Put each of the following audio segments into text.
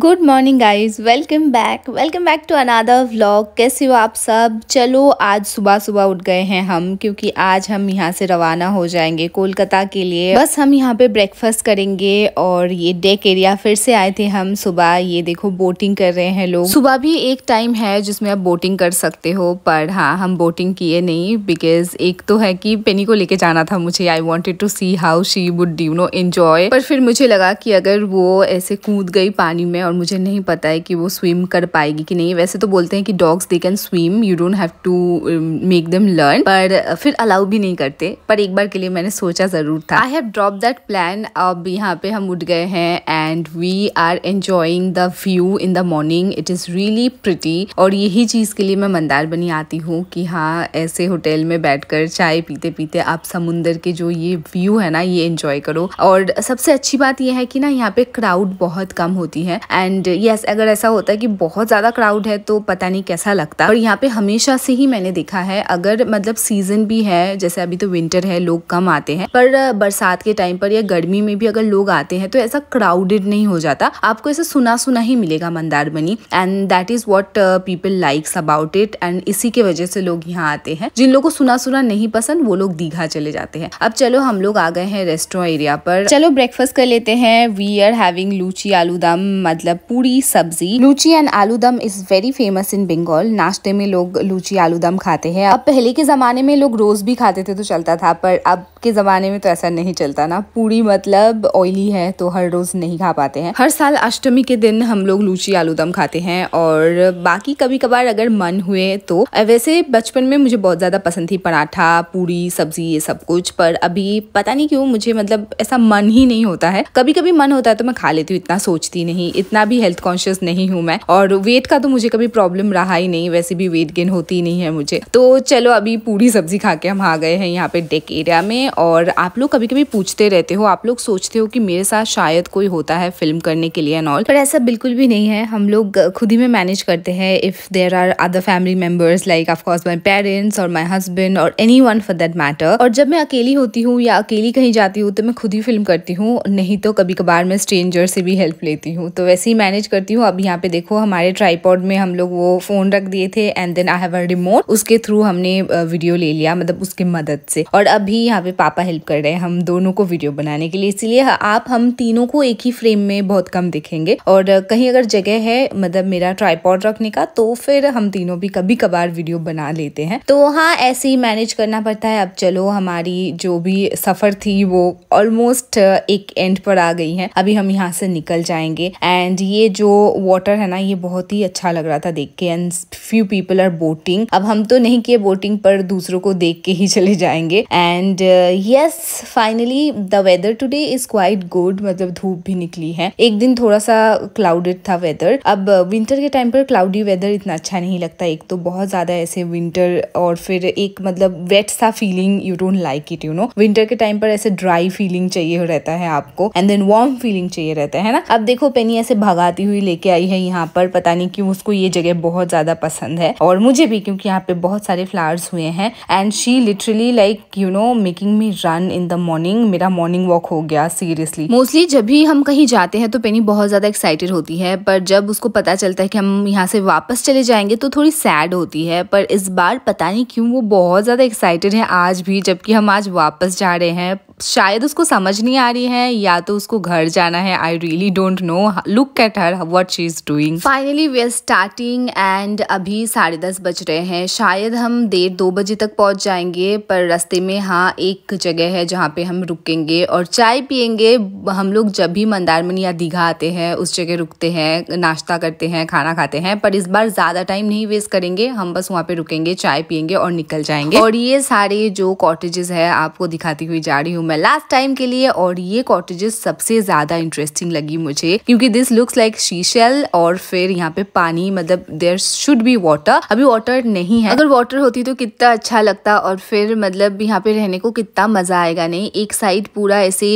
good morning guys welcome back welcome back to another vlog कैसे हो आप सब चलो आज सुबह सुबह उठ गए हैं हम क्योंकि आज हम यहाँ से रवाना हो जाएंगे कोलकाता के लिए बस हम यहाँ पे ब्रेकफास्ट करेंगे और ये डेक एरिया फिर से आए थे हम सुबह ये देखो बोटिंग कर रहे हैं लोग सुबह भी एक टाइम है जिसमें आप बोटिंग कर सकते हो पर हाँ हम बोटिंग किए नहीं बिकॉज एक तो है कि पेनी को लेके जाना था मुझे I wanted to see how she would you know enjoy पर फिर मुझे लगा कि अगर वो ऐसे कूद गई पानी में और मुझे नहीं पता है कि वो स्विम कर पाएगी कि नहीं वैसे तो बोलते हैं कि dogs they can swim you don't have to make them learn पर uh, फिर अलाउ भी नहीं करते पर एक बार के लिए मैंने सोचा ज़रूर था I have drop that plan अब यहाँ पे हम उठ गए हैं and we are enjoying the view in the morning it is really pretty और यही चीज़ के लिए मैं मंदार बनी आती हूँ कि हाँ ऐसे होटल में बैठकर चाय पीते पीते आप समुंदर के जो ये व्यू है ना ये एंजॉय करो और सबसे अच्छी बात यह है कि ना यहाँ पे क्राउड बहुत कम होती है एंड यस अगर ऐसा होता है कि बहुत ज़्यादा क्राउड है तो पता नहीं कैसा लगता और यहाँ पे हमेशा से ही मैंने देखा है अगर मतलब सीजन भी है जैसे अभी तो विंटर है लोग कम आते हैं पर बरसात के टाइम पर या गर्मी में भी अगर लोग आते हैं तो ऐसा क्राउडेड नहीं हो जाता आपको ऐसा सुना सुना ही मिलेगा Mandarmani and that is what people likes about it and इसी के वजह से लोग यहाँ आते हैं जिन लोगों को सुना सुना नहीं पसंद वो लोग दीघा चले जाते हैं अब चलो हम लोग आ गए हैं रेस्टोरेंट एरिया पर चलो ब्रेकफास्ट कर लेते हैं वी आर हैविंग लूची आलू दम मतलब पूरी सब्जी लूची and aloo dum is very famous in Bengal नाश्ते में लोग लूची आलू दम खाते हैं अब पहले के ज़माने में लोग रोज़ भी खाते थे तो चलता था पर अब के ज़माने में तो ऐसा नहीं चलता ना पूरी मतलब ऑयली है तो हर रोज़ नहीं खा पाते हैं हर साल अष्टमी के दिन हम लोग लूची आलू दम खाते हैं और बाकी कभी कभार अगर मन हुए तो वैसे बचपन में मुझे बहुत ज़्यादा पसंद थी पराठा पूरी सब्जी ये सब कुछ पर अभी पता नहीं क्यों मुझे मतलब ऐसा मन ही नहीं होता है कभी कभी मन होता है तो मैं खा लेती हूँ इतना सोचती नहीं इतना भी हेल्थ कॉन्शियस नहीं हूँ मैं और वेट का तो मुझे कभी प्रॉब्लम रहा ही नहीं वैसे भी वेट गेन होती ही नहीं है मुझे तो चलो अभी पूरी सब्जी खा के हम आ गए हैं यहाँ पे डेक एरिया में और आप लोग कभी कभी पूछते रहते हो आप लोग सोचते हो कि मेरे साथ शायद कोई होता है फिल्म करने के लिए एंड ऑल पर ऐसा बिल्कुल भी नहीं है हम लोग खुद ही में मैनेज करते हैं if there are other family members like of course my parents और माई हस्बैंड और anyone for that matter और जब मैं अकेली होती हूँ या अकेली कहीं जाती हूँ तो मैं खुद ही फिल्म करती हूँ नहीं तो कभी कभार मैं स्ट्रेंजर से भी हेल्प लेती हूँ तो वैसे वैसे ही मैनेज करती हूँ अब यहाँ पे देखो हमारे ट्राईपॉड में हम लोग वो फ़ोन रख दिए थे and then I have a remote उसके थ्रू हमने वीडियो ले लिया मतलब उसके मदद से और अभी यहाँ पे पापा हेल्प कर रहे हैं हम दोनों को वीडियो बनाने के लिए इसलिए आप हम तीनों को एक ही फ्रेम में बहुत कम दिखेंगे और कहीं अगर जगह है मतलब मेरा ट्राईपॉड रखने का तो फिर हम तीनों भी कभी कभार वीडियो बना लेते हैं तो हाँ ऐसे ही मैनेज करना पड़ता है अब चलो हमारी जो भी सफ़र थी वो ऑलमोस्ट एक एंड पर आ गई है अभी हम यहाँ से निकल जाएंगे एंड एंड ये जो वाटर है ना ये बहुत ही अच्छा लग रहा था देख के and few people are boating अब हम तो नहीं किए बोटिंग पर दूसरों को देख के ही चले जाएंगे and yes finally the weather today is quite good मतलब धूप भी निकली है एक दिन थोड़ा सा क्लाउडेड था वेदर अब विंटर uh, के टाइम पर क्लाउडी वेदर इतना अच्छा नहीं लगता एक तो बहुत ज्यादा ऐसे विंटर और फिर एक मतलब वेट सा feeling you don't like it you know winter के टाइम पर ऐसे ड्राई फीलिंग चाहिए रहता है आपको एंड देन वार्म फीलिंग चाहिए रहता है ना अब देखो पेनी ऐसे भगाती हुई लेके आई है यहाँ पर पता नहीं क्यों उसको ये जगह बहुत ज्यादा पसंद है और मुझे भी क्योंकि यहाँ पे बहुत सारे फ्लावर्स हुए हैं and she literally like you know making me run in the morning मेरा मॉर्निंग वॉक हो गया सीरियसली मोस्टली जब भी हम कहीं जाते हैं तो पेनी बहुत ज्यादा एक्साइटेड होती है पर जब उसको पता चलता है कि हम यहाँ से वापस चले जाएंगे तो थोड़ी सैड होती है पर इस बार पता नहीं क्यों वो बहुत ज्यादा एक्साइटेड है आज भी जबकि हम आज वापस जा रहे हैं शायद उसको समझ नहीं आ रही है या तो उसको घर जाना है I really don't know look at her what she is doing finally we are starting and अभी साढ़े दस बज रहे हैं शायद हम देर दो बजे तक पहुंच जाएंगे पर रास्ते में हाँ एक जगह है जहाँ पे हम रुकेंगे और चाय पियेंगे हम लोग जब भी मंदारमन या दीघा आते हैं उस जगह रुकते हैं नाश्ता करते हैं खाना खाते हैं पर इस बार ज़्यादा टाइम नहीं वेस्ट करेंगे हम बस वहाँ पे रुकेंगे चाय पियेंगे और निकल जाएंगे और ये सारे जो कॉटेजेस है आपको दिखाती हुई जा रही हूँ मैं लास्ट टाइम के लिए और ये कॉटेजेस सबसे ज्यादा इंटरेस्टिंग लगी मुझे क्योंकि दिस लुक्स लाइक शीशेल और फिर यहाँ पे पानी मतलब देयर शुड बी वाटर अभी वाटर नहीं है अगर वाटर होती तो कितना अच्छा लगता और फिर मतलब यहाँ पे रहने को कितना मजा आएगा नहीं एक साइड पूरा ऐसे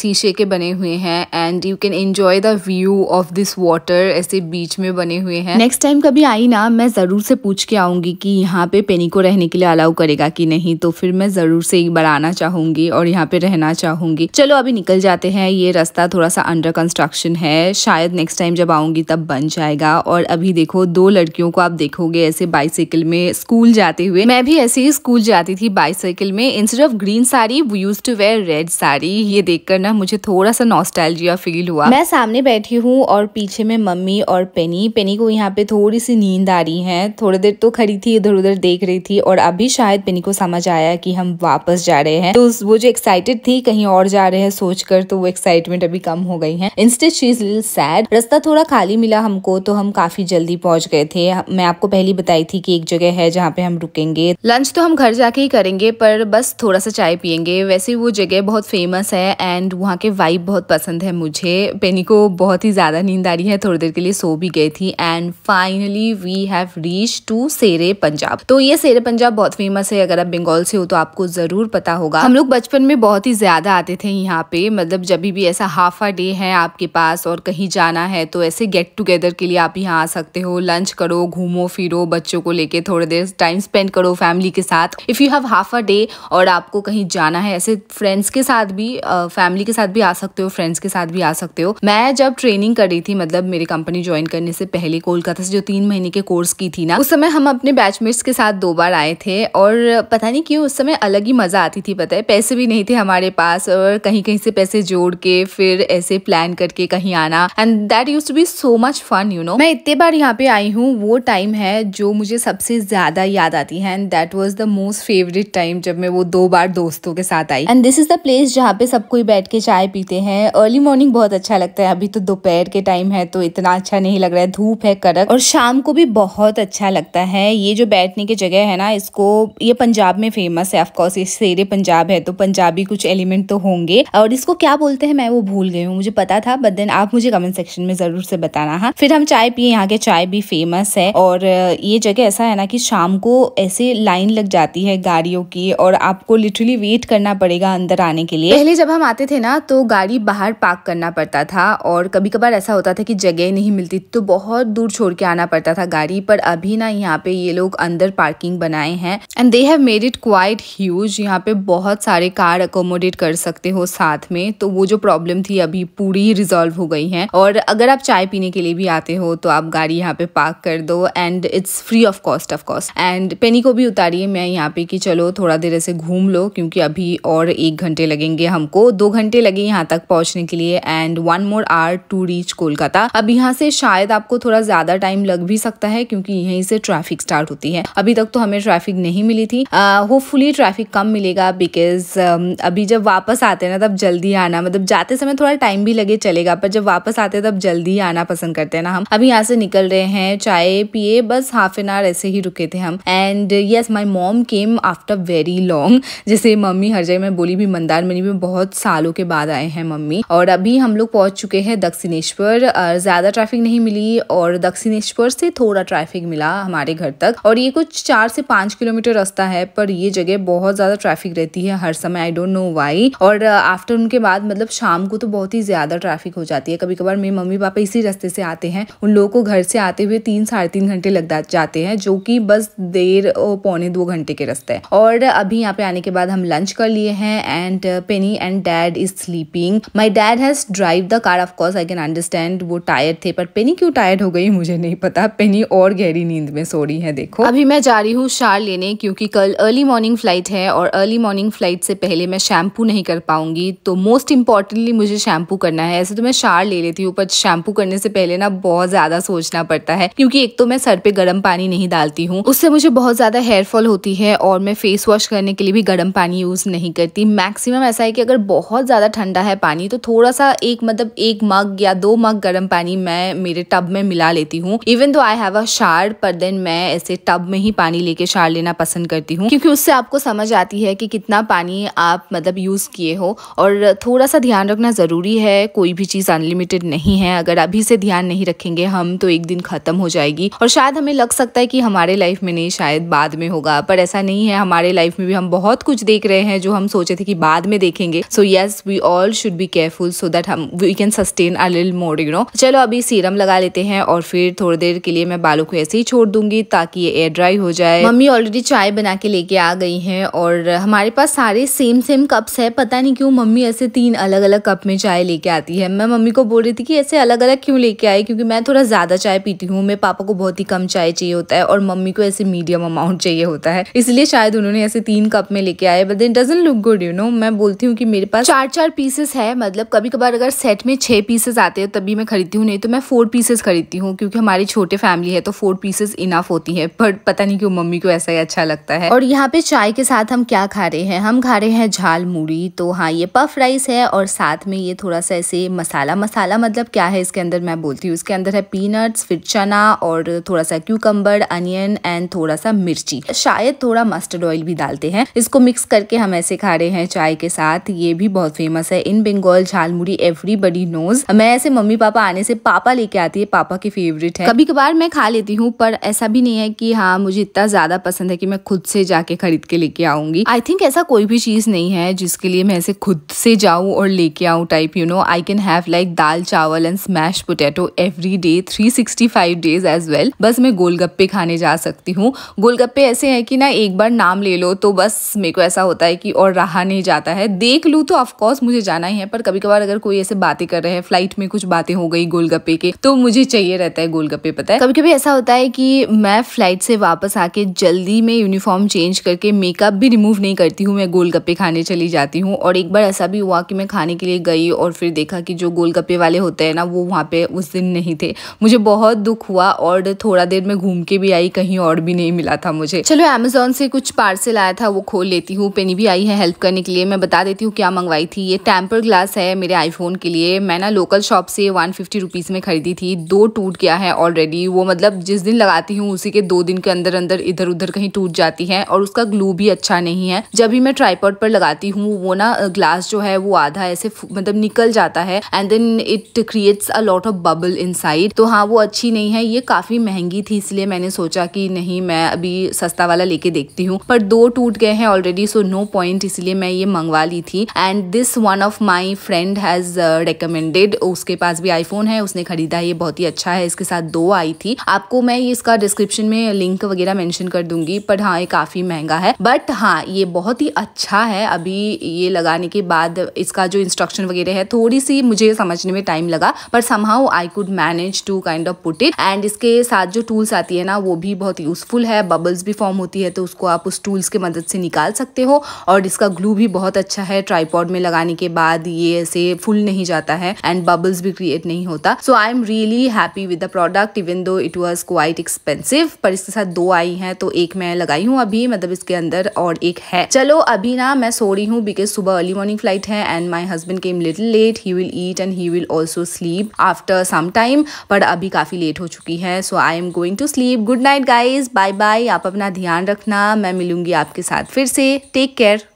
शीशे के बने हुए हैं and you can enjoy the view of this water ऐसे बीच में बने हुए हैं नेक्स्ट टाइम कभी आई ना मैं जरूर से पूछ के आऊंगी कि यहाँ पे पेनी को रहने के लिए अलाउ करेगा कि नहीं तो फिर मैं जरूर से एक बार आना चाहूंगी और यहाँ पे रहना चाहूंगी चलो अभी निकल जाते हैं ये रास्ता थोड़ा सा अंडर कंस्ट्रक्शन है शायद नेक्स्ट टाइम जब आऊंगी तब बन जाएगा और अभी देखो दो लड़कियों को आप देखोगे ऐसे बाइसाइकिल में स्कूल जाते हुए मैं भी ऐसे ही स्कूल जाती थी बाइसाइकिल में instead of green sari we use to wear red sari ये देखकर ना मुझे थोड़ा सा नॉस्टैल्जिया फील हुआ मैं सामने बैठी हूँ और पीछे में मम्मी और पेनी पेनी को यहाँ पे थोड़ी सी नींद आ रही है थोड़ी देर तो खड़ी थी इधर उधर देख रही थी और अभी शायद पेनी को समझ आया कि हम वापस जा रहे हैं तो वो जो एक्साइटेड एक्साइटेड थी कहीं और जा रहे हैं सोचकर तो वो एक्साइटमेंट अभी कम हो गई है instead she is lil sad रास्ता थोड़ा खाली मिला हमको तो हम काफी जल्दी पहुंच गए थे मैं आपको पहली बताई थी कि एक जगह है जहाँ पे हम रुकेंगे लंच तो हम घर जाके ही करेंगे पर बस थोड़ा सा चाय पियेंगे वैसे वो जगह बहुत फेमस है एंड वहाँ के वाइब बहुत पसंद है मुझे पेनी को बहुत ही ज्यादा नींद आ रही है थोड़ी देर के लिए सो भी गई थी and finally we have reach to Shere Punjab तो ये सेरे पंजाब बहुत फेमस है अगर आप बंगाल से हो तो आपको जरूर पता होगा हम लोग बचपन में बहुत बहुत ही ज़्यादा आते थे यहाँ पे मतलब जब भी ऐसा हाफ आ डे है आपके पास और कहीं जाना है तो ऐसे गेट टुगेदर के लिए आप यहाँ आ सकते हो लंच करो घूमो फिरो बच्चों को लेके थोड़ी देर टाइम स्पेंड करो फैमिली के साथ if you have half a day और आपको कहीं जाना है ऐसे फ्रेंड्स के साथ भी फैमिली के साथ भी आ सकते हो फ्रेंड्स के साथ भी आ सकते हो मैं जब ट्रेनिंग कर रही थी मतलब मेरी कंपनी ज्वाइन करने से पहले कोलकाता से जो तीन महीने के कोर्स की थी ना उस समय हम अपने बैचमेट्स के साथ दो बार आए थे और पता नहीं क्यों उस समय अलग ही मजा आती थी पता है पैसे भी नहीं थे हमारे पास और कहीं कहीं से पैसे जोड़ के फिर ऐसे प्लान करके कहीं आना and that use to be so much fun you know मैं इतने बार यहाँ पे आई हूँ वो टाइम है जो मुझे सबसे ज्यादा याद आती है and that was the most favourite time जब मैं वो दो बार दोस्तों के साथ आई and this is the place जहाँ पे सब कोई बैठ के चाय पीते हैं अर्ली मॉर्निंग बहुत अच्छा लगता है अभी तो दोपहर के टाइम है तो इतना अच्छा नहीं लग रहा है धूप है कड़क और शाम को भी बहुत अच्छा लगता है ये जो बैठने की जगह है ना इसको ये पंजाब में फेमस है ऑफकोर्स ये शेर पंजाब है तो पंजाबी कुछ एलिमेंट तो होंगे और इसको क्या बोलते हैं मैं वो भूल गई हूँ मुझे पता था बट देन आप मुझे कमेंट सेक्शन में जरूर से बताना हाँ फिर हम चाय पिए यहाँ के चाय भी फेमस है और ये जगह ऐसा है ना कि शाम को ऐसे लाइन लग जाती है गाड़ियों की और आपको लिटरली वेट करना पड़ेगा अंदर आने के लिए पहले जब हम आते थे ना तो गाड़ी बाहर पार्क करना पड़ता था और कभी कभार ऐसा होता था कि जगह नहीं मिलती तो बहुत दूर छोड़ के आना पड़ता था गाड़ी पर अभी ना यहाँ पे ये लोग अंदर पार्किंग बनाए हैं and they have made it quite huge यहाँ पे बहुत सारे कार अकोमोडेट कर सकते हो साथ में तो वो जो प्रॉब्लम थी अभी पूरी रिजॉल्व हो गई है और अगर आप चाय पीने के लिए भी आते हो तो आप गाड़ी यहाँ पे पार्क कर दो and it's free of cost of cost and Penny को भी उतारिए मैं यहाँ पे कि चलो थोड़ा देर ऐसे घूम लो क्योंकि अभी और एक घंटे लगेंगे हमको दो घंटे लगे यहाँ तक पहुँचने के लिए and one more hour to reach Kolkata अब यहाँ से शायद आपको थोड़ा ज़्यादा टाइम लग भी सकता है क्योंकि यहीं से ट्रैफिक स्टार्ट होती है अभी तक तो हमें ट्रैफिक नहीं मिली थी होपफुली uh, ट्रैफिक कम मिलेगा बिकॉज uh, um, अभी जब वापस आते हैं ना तब जल्दी आना मतलब जाते समय थोड़ा टाइम भी लगे चलेगा पर जब वापस आते हैं तब जल्दी आना पसंद करते हैं ना हम अभी यहाँ से निकल रहे हैं चाय पिए बस हाफ एन आवर ऐसे ही रुके थे हम and yes my mom came after very long जैसे मम्मी हर जगह में बोली भी मंदार मनी में बहुत सालों के बाद आए हैं मम्मी और अभी हम लोग पहुंच चुके हैं दक्षिणेश्वर ज्यादा ट्रैफिक नहीं मिली और दक्षिणेश्वर से थोड़ा ट्रैफिक मिला हमारे घर तक और ये कुछ चार से पांच किलोमीटर रास्ता है पर ये जगह बहुत ज्यादा ट्रैफिक रहती है हर समय I don't know no why और आफ्टरनून uh, के बाद मतलब शाम को तो बहुत ही ज़्यादा ट्रैफिक हो जाती है कभी कभार मेरे मम्मी पापा इसी रास्ते से आते हैं उन लोगों को घर से आते हुए तीन साढ़े तीन घंटे लग जाते हैं जो कि बस देर पौने दो घंटे के रास्ते है और uh, अभी यहाँ पे आने के बाद हम लंच कर लिए हैं and Penny and dad is sleeping my dad has drive the car of course I can understand वो टायर्ड थे पर पेनी क्यों टायर्ड हो गई मुझे नहीं पता पेनी और गहरी नींद में सो रही है देखो अभी मैं जा रही हूँ शार लेने क्योंकि कल अर्ली मॉर्निंग फ्लाइट है और अर्ली मॉर्निंग फ्लाइट से पहले मैं शैम्पू नहीं कर पाऊंगी तो मोस्ट इम्पॉर्टेंटली मुझे शैम्पू करना है ऐसे तो मैं शार ले लेती हूँ पर शैम्पू करने से पहले ना बहुत ज़्यादा सोचना पड़ता है क्योंकि एक तो मैं सर पे गर्म पानी नहीं डालती हूँ उससे मुझे बहुत ज़्यादा हेयर फॉल होती है और मैं फेस वॉश करने के लिए भी गर्म पानी यूज़ नहीं करती मैक्सिमम ऐसा है कि अगर बहुत ज़्यादा ठंडा है पानी तो थोड़ा सा एक मतलब एक मग या दो मग गर्म पानी मैं मेरे टब में मिला लेती हूँ इवन दो आई हैव अ शार पर देन मैं ऐसे टब में ही पानी लेके शार लेना पसंद करती हूँ क्योंकि उससे आपको समझ आती है कि कितना पानी आप मतलब यूज़ किए हो और थोड़ा सा ध्यान रखना ज़रूरी है कोई भी चीज़ अनलिमिटेड नहीं है अगर अभी से ध्यान नहीं रखेंगे हम तो एक दिन ख़त्म हो जाएगी और शायद हमें लग सकता है कि हमारे लाइफ में नहीं शायद बाद में होगा पर ऐसा नहीं है हमारे लाइफ में भी हम बहुत कुछ देख रहे हैं जो हम सोचे थे कि बाद में देखेंगे so yes we all should be careful so that हम वी कैन सस्टेन अ लिल मोर यू नो चलो अभी सीरम लगा लेते हैं और फिर थोड़ी देर के लिए मैं बालों को ऐसे ही छोड़ दूंगी ताकि ये एयर ड्राई हो जाए मम्मी ऑलरेडी चाय बना के लेके आ गई हैं और हमारे पास सारे सेम सेम कप्स है पता नहीं क्यों मम्मी ऐसे तीन अलग अलग कप में चाय लेके आती है मैं मम्मी को बोल रही थी कि ऐसे अलग अलग क्यों लेके आए क्योंकि मैं थोड़ा ज़्यादा चाय पीती हूँ मेरे पापा को बहुत ही कम चाय चाहिए होता है और मम्मी को ऐसे मीडियम अमाउंट चाहिए होता है इसलिए शायद उन्होंने ऐसे तीन कप में लेके आए but it doesn't look good you know मैं बोलती हूँ कि मेरे पास चार चार पीसेस है मतलब कभी कभार अगर सेट में छह पीसेस आते हैं तभी मैं खरीदती हूँ नहीं तो मैं फोर पीसेस खरीदती हूँ क्योंकि हमारी छोटे फैमिली है तो फोर पीसेस इनफ होती है बट पता नहीं क्यों मम्मी को ऐसा ही अच्छा लगता है और यहाँ पे चाय के साथ हम क्या खा रहे हैं हम खा रहे हैं झाल दाल मूढ़ी तो हाँ ये पफ राइस है और साथ में ये थोड़ा सा ऐसे मसाला मसाला मतलब क्या है इसके अंदर मैं बोलती हूँ इसके अंदर है पीनट्स फिर चना और थोड़ा सा क्यूकम्बर अनियन एंड थोड़ा सा मिर्ची शायद थोड़ा मस्टर्ड ऑयल भी डालते हैं इसको मिक्स करके हम ऐसे खा रहे हैं चाय के साथ ये भी बहुत फेमस है in Bengal jhalmuri everybody knows मैं ऐसे मम्मी पापा आने से पापा लेके आती है पापा की फेवरेट है कभी कभार मैं खा लेती हूँ पर ऐसा भी नहीं है कि हाँ मुझे इतना ज्यादा पसंद है कि मैं खुद से जाके खरीद के लेके आऊंगी आई थिंक ऐसा कोई भी चीज नहीं है है जिसके लिए मैं ऐसे खुद से जाऊँ और लेके आऊँ type you know I can have like dal chawal and smash potato every day three sixty five days as well बस मैं गोलगप्पे खाने जा सकती हूँ गोलगप्पे ऐसे हैं कि ना एक बार नाम ले लो तो बस मेरे को ऐसा होता है कि और रहा नहीं जाता है देख लूँ तो ऑफकोर्स मुझे जाना ही है पर कभी कभार अगर कोई ऐसे बातें कर रहे हैं फ्लाइट में कुछ बातें हो गई गोलगप्पे के तो मुझे चाहिए रहता है गोलगप्पे पता है कभी कभी ऐसा होता है कि मैं फ्लाइट से वापस आके जल्दी में यूनिफॉर्म चेंज करके मेकअप भी रिमूव नहीं करती हूँ मैं गोलगप्पे खाने चली जाती हूँ और एक बार ऐसा भी हुआ कि मैं खाने के लिए गई और फिर देखा कि जो गोलगप्पे वाले होते हैं ना वो वहाँ पे उस दिन नहीं थे मुझे बहुत दुख हुआ और थोड़ा देर में घूम के भी आई कहीं और भी नहीं मिला था मुझे चलो अमेजोन से कुछ पार्सल आया था वो खोल लेती हूँ पेनी भी आई है हेल्प करने के लिए मैं बता देती हूँ क्या मंगवाई थी ये टेम्पर ग्लास है मेरे आईफोन के लिए मैं ना लोकल शॉप से वन फिफ्टी रुपीज़ में खरीदी थी दो टूट गया है ऑलरेडी वो मतलब जिस दिन लगाती हूँ उसी के दो दिन के अंदर अंदर इधर उधर कहीं टूट जाती है और उसका ग्लू भी अच्छा नहीं है जब भी मैं ट्राईपोर्ट पर लगाती लगाती हूँ वो ना ग्लास जो है वो आधा ऐसे मतलब निकल जाता है and then it creates a lot of bubble in तो हाँ वो अच्छी नहीं है ये काफ़ी महंगी थी इसलिए मैंने सोचा कि नहीं मैं अभी सस्ता वाला लेके देखती हूँ पर दो टूट गए हैं ऑलरेडी सो नो पॉइंट इसलिए मैं ये मंगवा ली थी and this one of my friend has recommended उसके पास भी आईफोन है उसने खरीदा ये बहुत ही अच्छा है इसके साथ दो आई थी आपको मैं इसका डिस्क्रिप्शन में लिंक वगैरह मैंशन कर दूंगी पर हाँ ये काफ़ी महंगा है बट हाँ ये बहुत ही अच्छा है अभी अभी ये लगाने के बाद इसका जो इंस्ट्रक्शन वगैरह है थोड़ी सी मुझे समझने में टाइम लगा but somehow I could manage to kind of put it and इसके साथ जो टूल्स आती है ना वो भी बहुत यूजफुल है बबल्स भी फॉर्म होती है तो उसको आप उस टूल्स की मदद से निकाल सकते हो और इसका ग्लू भी बहुत अच्छा है ट्राईपॉड में लगाने के बाद ये ऐसे फुल नहीं जाता है एंड बबल्स भी क्रिएट नहीं होता so I am really happy with the product even though it was quite expensive पर इसके साथ दो आई हैं तो एक मैं लगाई हूँ अभी मतलब इसके अंदर और एक है चलो अभी ना मैं सो रही हूँ बिकॉज सुबह अर्ली मॉर्निंग फ्लाइट है and my husband came little late he will eat and he will also sleep after some time पर अभी काफ़ी लेट हो चुकी है so I am going to sleep good night guys bye bye आप अपना ध्यान रखना मैं मिलूंगी आपके साथ फिर से टेक केयर